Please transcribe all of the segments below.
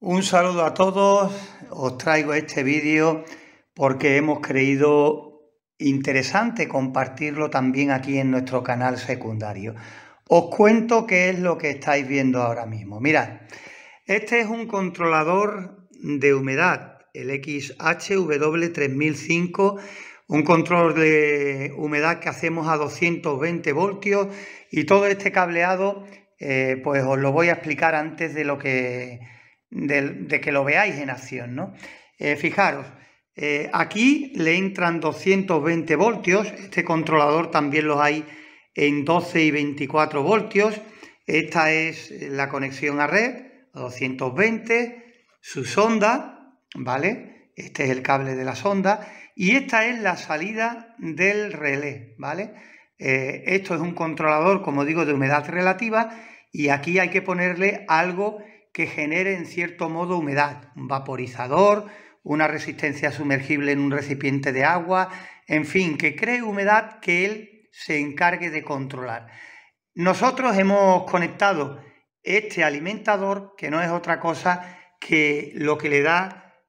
Un saludo a todos, os traigo este vídeo porque hemos creído interesante compartirlo también aquí en nuestro canal secundario. Os cuento qué es lo que estáis viendo ahora mismo. Mirad, este es un controlador de humedad, el XHW3005, un control de humedad que hacemos a 220 voltios y todo este cableado eh, pues os lo voy a explicar antes de lo que de, que lo veáis en acción. ¿no? Eh, fijaros, eh, aquí le entran 220 voltios, este controlador también los hay en 12 y 24 voltios, esta es la conexión a red, 220, su sonda, ¿vale? Este es el cable de la sonda y esta es la salida del relé, ¿vale? Eh, esto es un controlador, como digo, de humedad relativa y aquí hay que ponerle algo que genere en cierto modo humedad, un vaporizador, una resistencia sumergible en un recipiente de agua, en fin, que cree humedad que él se encargue de controlar. Nosotros hemos conectado este alimentador, que no es otra cosa que lo que le da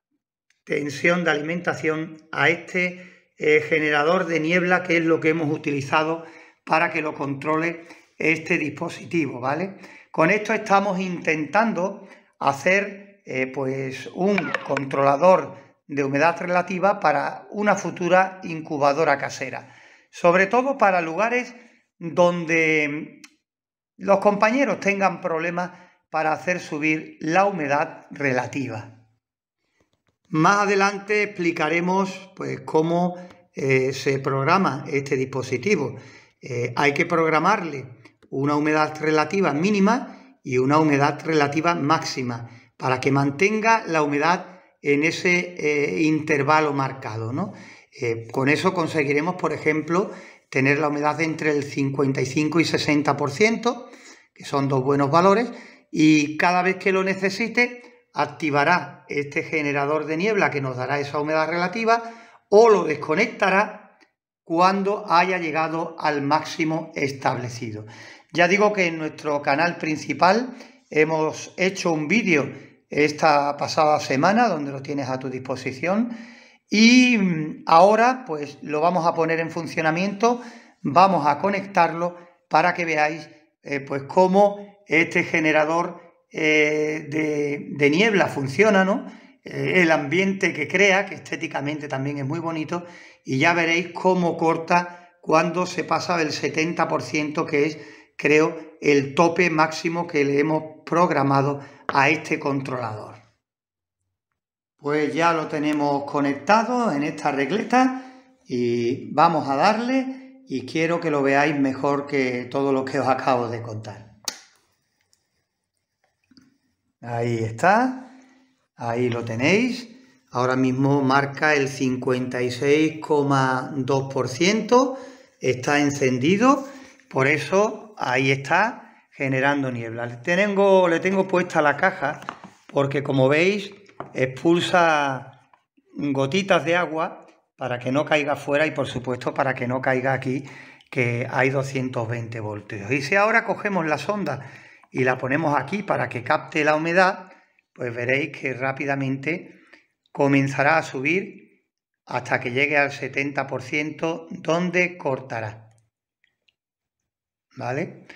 tensión de alimentación a este eh, generador de niebla, que es lo que hemos utilizado para que lo controle este dispositivo, ¿vale? Con esto estamos intentando hacer eh, pues un controlador de humedad relativa para una futura incubadora casera, sobre todo para lugares donde los compañeros tengan problemas para hacer subir la humedad relativa. Más adelante explicaremos pues, cómo eh, se programa este dispositivo. Eh, hay que programarle una humedad relativa mínima y una humedad relativa máxima, para que mantenga la humedad en ese eh, intervalo marcado. Eh, con eso conseguiremos, por ejemplo, tener la humedad entre el 55 y 60%, que son dos buenos valores, y cada vez que lo necesite activará este generador de niebla que nos dará esa humedad relativa o lo desconectará cuando haya llegado al máximo establecido. Ya digo que en nuestro canal principal hemos hecho un vídeo esta pasada semana donde lo tienes a tu disposición y ahora pues lo vamos a poner en funcionamiento, vamos a conectarlo para que veáis eh, pues cómo este generador eh, de, de, niebla funciona, ¿no? Eh, el ambiente que crea, que estéticamente también es muy bonito, y ya veréis cómo corta cuando se pasa del 70%, que es, creo, el tope máximo que le hemos programado a este controlador. Pues ya lo tenemos conectado en esta regleta y vamos a darle y quiero que lo veáis mejor que todo lo que os acabo de contar. Ahí está. Ahí lo tenéis. Ahora mismo marca el 56,2%. Está encendido. Por eso ahí está generando niebla. Le tengo, le tengo puesta la caja porque como veis expulsa gotitas de agua para que no caiga fuera y por supuesto para que no caiga aquí que hay 220 voltios. Y si ahora cogemos la sonda y la ponemos aquí para que capte la humedad, pues veréis que rápidamente comenzará a subir hasta que llegue al 70% donde cortará. ¿Vale?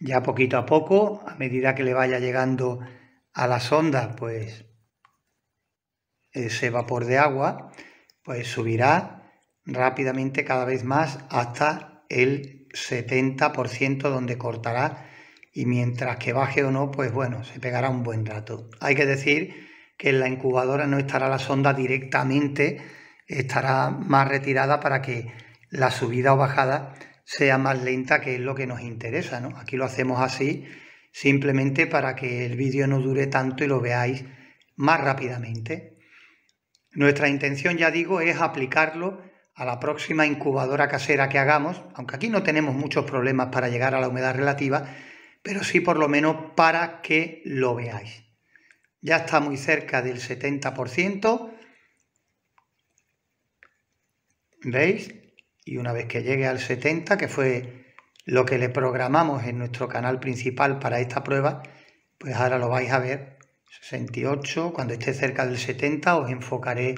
Ya poquito a poco, a medida que le vaya llegando a las ondas, pues ese vapor de agua, pues subirá rápidamente cada vez más hasta el 70% donde cortará y mientras que baje o no, pues bueno, se pegará un buen rato. Hay que decir que en la incubadora no estará la sonda directamente, estará más retirada para que la subida o bajada sea más lenta, que es lo que nos interesa. Aquí lo hacemos así simplemente para que el vídeo no dure tanto y lo veáis más rápidamente. Nuestra intención, ya digo, es aplicarlo a la próxima incubadora casera que hagamos, aunque aquí no tenemos muchos problemas para llegar a la humedad relativa, pero sí por lo menos para que lo veáis. Ya está muy cerca del 70%. ¿Veis? Y una vez que llegue al 70%, que fue lo que le programamos en nuestro canal principal para esta prueba, pues ahora lo vais a ver, 68, cuando esté cerca del 70 os enfocaré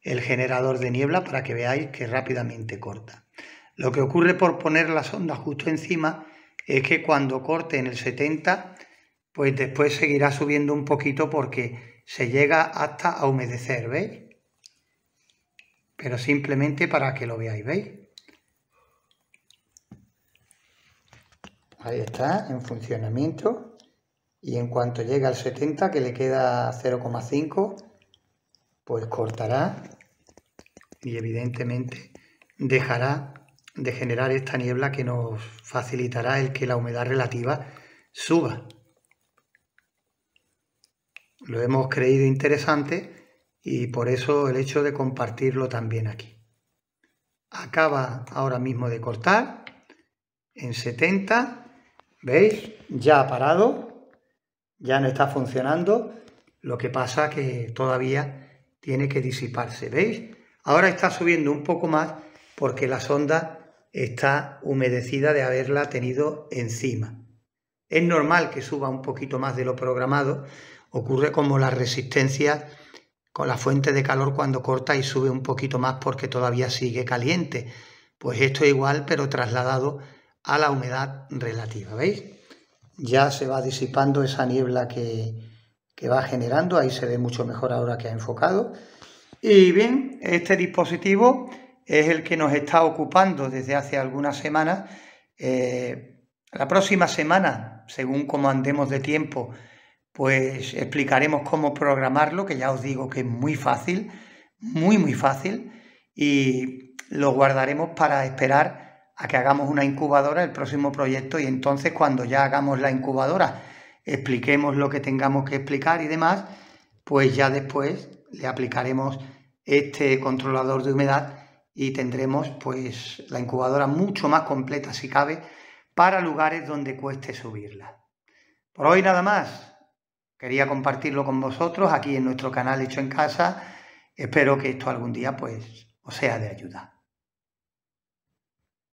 el generador de niebla para que veáis que rápidamente corta. Lo que ocurre por poner las sonda justo encima es que cuando corte en el 70, pues después seguirá subiendo un poquito porque se llega hasta a humedecer, ¿veis? Pero simplemente para que lo veáis, ¿veis? Ahí está, en funcionamiento. Y en cuanto llega al 70, que le queda 0,5, pues cortará y evidentemente dejará de generar esta niebla que nos facilitará el que la humedad relativa suba. Lo hemos creído interesante y por eso el hecho de compartirlo también aquí. Acaba ahora mismo de cortar en 70, ¿veis? Ya ha parado, ya no está funcionando, lo que pasa que todavía tiene que disiparse, ¿veis? Ahora está subiendo un poco más porque la sonda está humedecida de haberla tenido encima. Es normal que suba un poquito más de lo programado, ocurre como la resistencia con la fuente de calor cuando corta y sube un poquito más porque todavía sigue caliente. Pues esto es igual pero trasladado a la humedad relativa, ¿veis? Ya se va disipando esa niebla que, que va generando, ahí se ve mucho mejor ahora que ha enfocado. Y bien, este dispositivo es el que nos está ocupando desde hace algunas semanas. Eh, la próxima semana, según como andemos de tiempo, pues explicaremos cómo programarlo, que ya os digo que es muy fácil, muy, muy fácil, y lo guardaremos para esperar a que hagamos una incubadora, el próximo proyecto, y entonces cuando ya hagamos la incubadora, expliquemos lo que tengamos que explicar y demás, pues ya después le aplicaremos este controlador de humedad y tendremos pues la incubadora mucho más completa si cabe para lugares donde cueste subirla. Por hoy nada más. Quería compartirlo con vosotros aquí en nuestro canal Hecho en Casa. Espero que esto algún día pues os sea de ayuda.